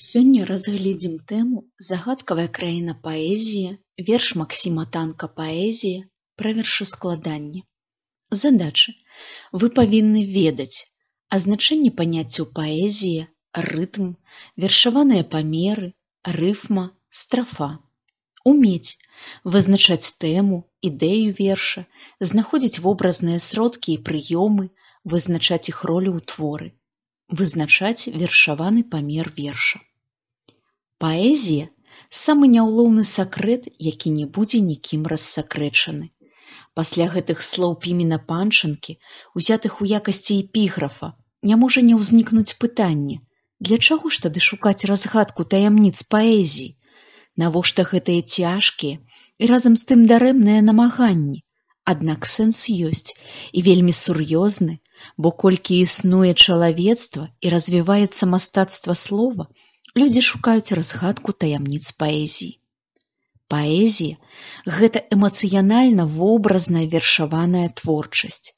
Сёння разгледзім тэму загадкавая краіна паэзія верш максіма танка паэзія пра вершаскладанне задачы вы павінны ведаць азначэнне паняццю паэзія рытм вершаваныя памеры рыфма страфа уметь вызначаць тэму ідэю верша знаходзіць вобразныя сродкі і прыёмы вызначаць іх ролю ў творы вызначаць вершаваны памер верша. Паэзія самы няўлоўны сакрэт, які не будзе нікім рассакрэчаны. Пасля гэтых слоў піміна панчынкі, узятых у якасці эпіграфа, не можа не ўзнікнуць пытанне. Для чаго ж тады шукаць разгадку таямніц паэзіі? Навошта гэтыя цяжкія і разам з тым дарэмныя намаганні? аднак сэнс ёсць і вельмі сур'ёзны бо колькі існуе чалавецтва і развіваецца мастацтва слова людзі шукаюць разгадку таямніц паэзіі паэзія гэта эмацыянальна вобразная вершаваная творчасць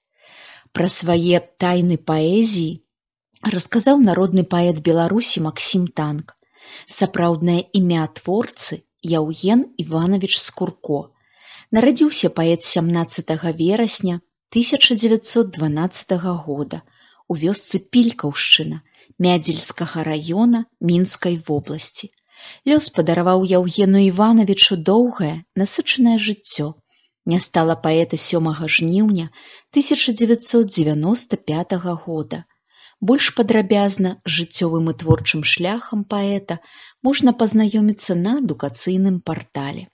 пра свае тайны паэзіі расказаў народны паэт беларусі максім танк сапраўднае імя творцы яўген иванович скурко Нарадзіўся паэт 17 верасня 1912 года у вёсцы пількаўшчына мядзельскага района мінскай вобласці. Лёс падараваў Яўгену Івановичу доўгае насычанае жыццё. Не стала паэта сёмага жніўня 1995 года. Больш падрабязна жыццёвым і творчым шляхам паэта можна пазнаёміцца на адукацыйным партале.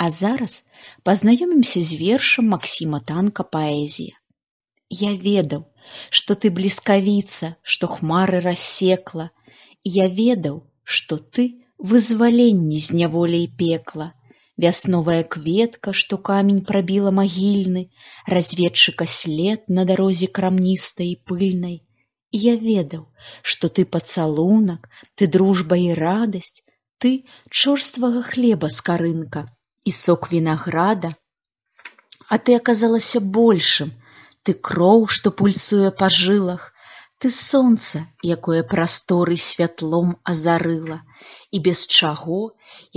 А зараз пазнаёмімся з вершам Масіма танка паэзія. Я ведаў, што ты бліскавіца, што хмары рассекла. Я ведаў, што ты вызваленні з няволей пекла. Вясновая кветка, што камень прабіла магільны, разведчыка след на дарозе крамністай і пыльнай. Я ведаў, што ты пацалунак, ты дружба і радасць, ты чорствага хлеба скарынка, і сок вінаграда. А ты аказалася большым, Ты кроў, што пульсуе па жылах, Ты сонца, якое прасторы святлом азарыла, і без чаго,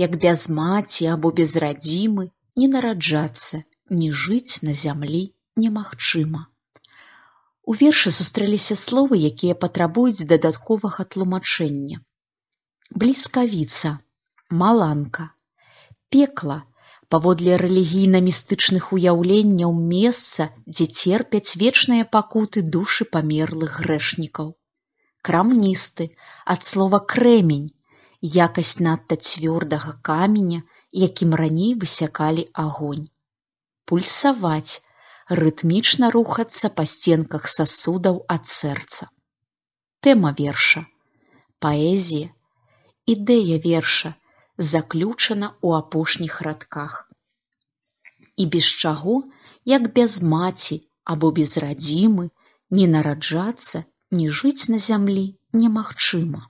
як без маці або без радзімы, не нараджацца, не жыць на зямлі немагчыма. У вершы сустрэліся словы, якія патрабуюць дадатковага тлумачэння. Блікавіца, маланка, пекла, паводле рэлігійна-містычных уяўленняў месца, дзе церпяць вечныя пакуты душы памерлых грэшнікаў. Крамністы ад слова крэмень, якасць надта цвёрдага каменя, якім раней высякалі агонь. Пульсаваць, рытмічна рухацца па сценках сасудаў ад сэрца. Тэма верша, паэзія, ідэя верша, заключана ў апошніх радках. І без чаго, як без маці або без радзімы, не нараджацца, ні жыць на зямлі немагчыма.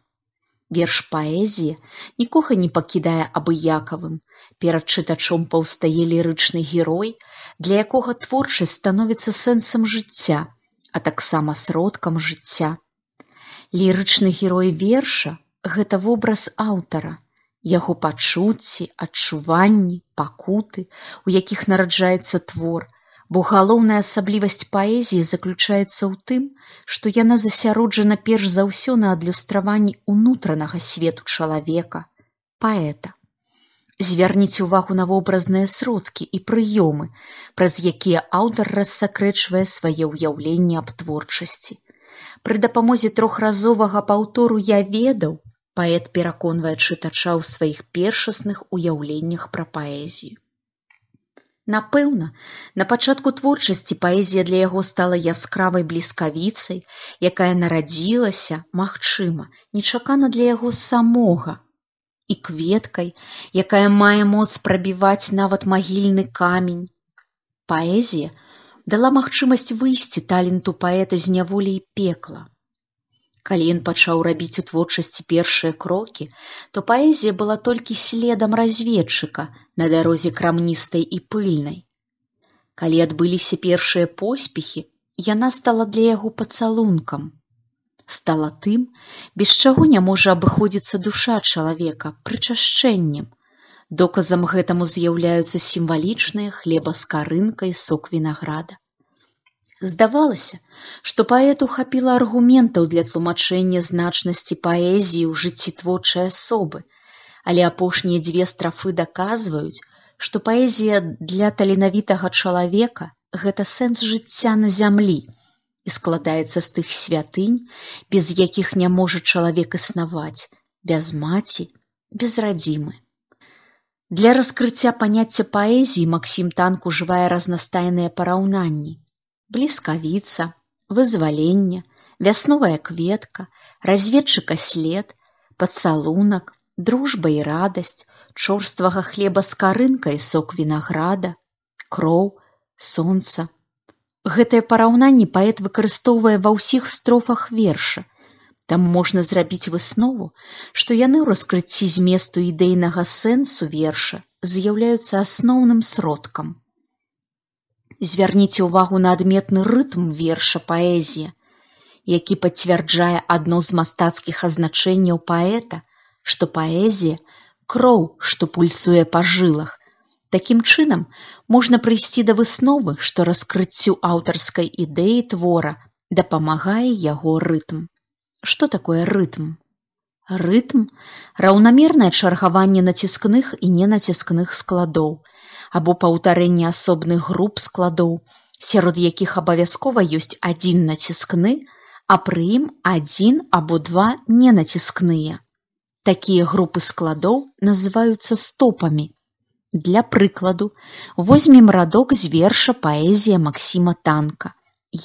Верш паэзія нікога не пакідае абыякавым. Перад чытачом паўстае лірычны герой, для якога творчасць становіцца сэнсам жыцця, а таксама сродкам жыцця. Лірычны герой верша гэта вобраз аўтара, яго пачуцці, адчуванні, пакуты, у якіх нараджаецца твор, бо галоўная асаблівасць паэзіі заключаецца ў тым, што яна засяроджана перш за ўсё на адлюстраванні ўнутранага свету чалавека, паэта. Звярніце ўвагу на вобразныя сродкі і прыёмы, праз якія аўтар рассакрэчвае свае ўяўленне аб творчасці. Пры дапамозе трохразовага паўтору я ведаў, паэт пераконвае чытача ў сваіх першасных уяўленнях пра паэзію. Напэўна, на пачатку творчасці паэзія для яго стала яскравай бліскавіцай, якая нарадзілася, магчыма, нечакана для яго самога і кветкай, якая мае моц прабіваць нават магільны камень. Паэзія дала магчымасць выйсці таленту паэта з няволі і пекла. Калі ён пачаў рабіць у творчасці першыя крокі, то паэзія была толькі следам разведчыка на дарозе крамністай і пыльнай. Калі адбыліся першыя поспехі, яна стала для яго пацалункам. Стала тым, без чаго не можа абыходзіцца душа чалавека прычашчэннем. Доказам гэтаму з'яўляюцца сімвалічныя хлеба з карынкай сок вінаграда. Здавалася, што паэту хапіла аргументаў для тлумачэння значнасці паэзіі ў жыцці творчай асобы, але апошнія дзве страфы даказваюць, што паэзія для таленавітага чалавека гэта сэнс жыцця на зямлі і складаецца з тых святынь, без якіх не можа чалавек існаваць, без маці, без радзімы. Для раскрыцця паняцця паэзіі Масім танк ужывае разнастайныя параўнанні бліскавіца, вызваленне, вясновая кветка, разведчыка след, пацалунак, дружба і радасць, чорствага хлеба з карынкай сок вінаграда, кроў, сонца. Гэтае параўнанні паэт выкарыстоўвае ва ўсіх строфах верша. Там можна зрабіць выснову, што яны ў раскрыцці зместу ідэйнага сэнсу верша з'яўляюцца асноўным сродкам звярніце ўвагу на адметны рытм верша паэзія, які пацвярджае адно з мастацкіх азначэнняў паэта, што паэзія кроў, што пульсуе па жылах. Такім чынам можна прыйсці да высновы, што раскрыццю аўтарскай ідэі твора дапамагае яго рытм. Што такое рытм? рытм, раўнамернае чаргаванне націскных і ненаціскных складоў, або паўтарэнне асобных груп складоў, сярод якіх абавязкова ёсць адзін націскны, а пры ім адзін або два ненаціскныя. Такія групы складоў называюцца стопамі. Для прыкладу возьмем радок з верша паэзія Масіма танка.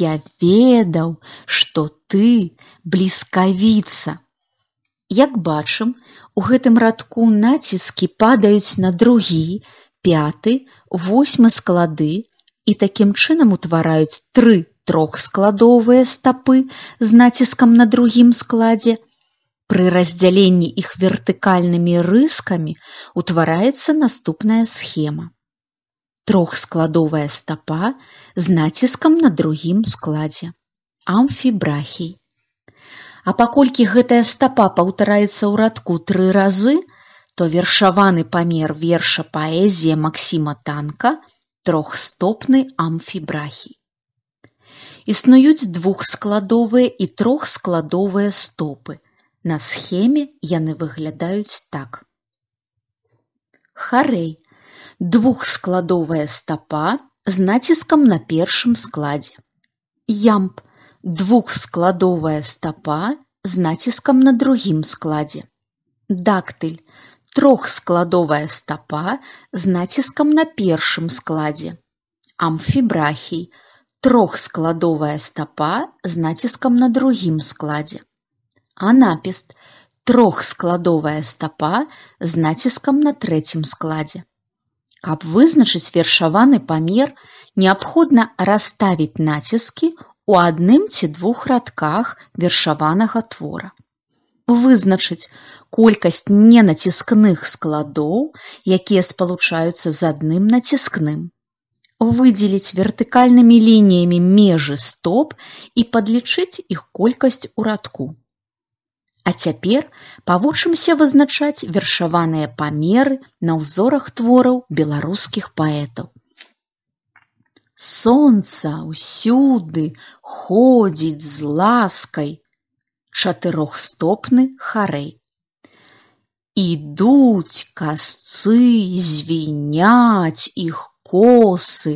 Я ведаў, што ты бліскавіца. Як бачым, у гэтым радку націскі падаюць на другі, пяты, восьмы склады і такім чынам утвараюць тры трохскладовыя стапы з націскам на другім складзе. Пры раздзяленні іх вертыкальнымі рыскамі утвараецца наступная схема. Трохскладовая стапа з націскам на другім складзе. Амфібрахій. А паколькі гэтая стапа паўтараецца ў радку тры разы, то вершаваны памер верша паэзія Масіма танка трохстопны амфібрахі. Існуюць двухскладовыя і трохскладовыя стопы. На схеме яны выглядаюць так. Харэй двухскладовая стапа з націскам на першым складзе. Ямп двухскладовая стапа з націскам на другім складзе. Дактыль трохскладовая стапа з націскам на першым складзе. Амфібрахій трохскладовая стапа з націскам на другім складзе. Анапіст трохскладовая стапа з націскам на трэцім складзе. Каб вызначыць вершаваны памер, неабходна расставіць націскі у адным ці двух радках вершаванага твора. Вызначыць колькасць ненаціскных складоў, якія спалучаюцца з адным націскным. выдзеліць вертыкальнымі лініямі межы стоп і падлічыць іх колькасць у радку. А цяпер павучымся вызначаць вершаваныя памеры на ўзорах твораў беларускіх паэтаў. Сонца ўсюды ходзіць з ласкай чатырохстопны харэй. Ідуць касцы звіняць іх косы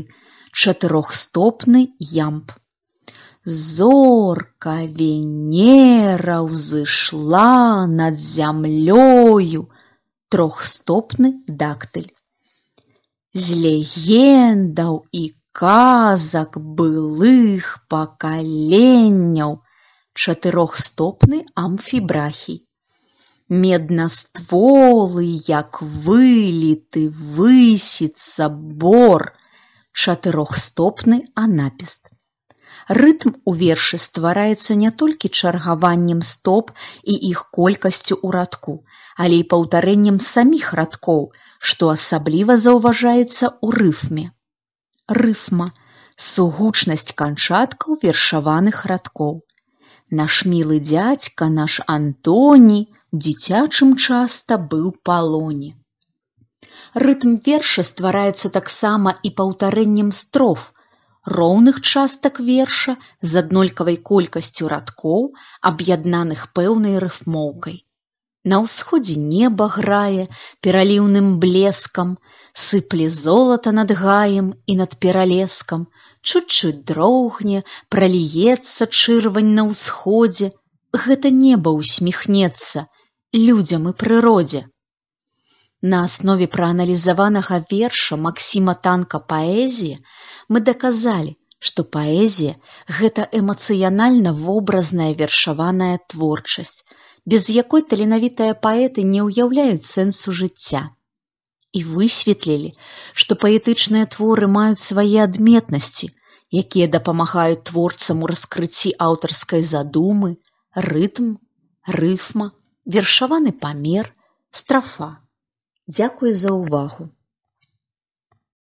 чатырохстопны ямп. Зорка венера ўзышла над зямлёю трохстопны дактыль. З легендаў і казак былых пакаленняў чатырохстопны амфібрахі. Меднастволы, як выліты высіцца бор, чатырохстопны анапіст. Рытм у вершы ствараецца не толькі чаргаваннем стоп і іх колькасцю ў радку, але і паўтарэннем саміх радкоў, што асабліва заўважаецца ў рыфме рыфма, сугучнасць канчаткаў вершаваных радкоў. Наш мілы дзядзька наш Антоні дзіцячым часта быў палоне. Рытм верша ствараецца таксама і паўтарэннем строф, роўных частак верша з аднолькавай колькасцю радкоў, аб'яднаных пэўнай рыфмоўкай. На ўсходзе неба грае пераліўным блескам, сыплі золата над гаем і над пералескам, чуть-чуть дрогне, праліецца чырвань на ўсходзе, гэта неба усміхнецца людзям і прыродзе. На аснове прааналізаванага верша Масіма танка паэзіі мы даказалі, што паэзія гэта эмацыянальна вобразная вершаваная творчасць без якой таленавітыя паэты не ўяўляюць сэнсу жыцця. І высветлілі, што паэтычныя творы маюць свае адметнасці, якія дапамагаюць творцам у раскрыцці аўтарскай задумы, рытм, рыфма, вершаваны памер, страфа. Дзякуй за ўвагу.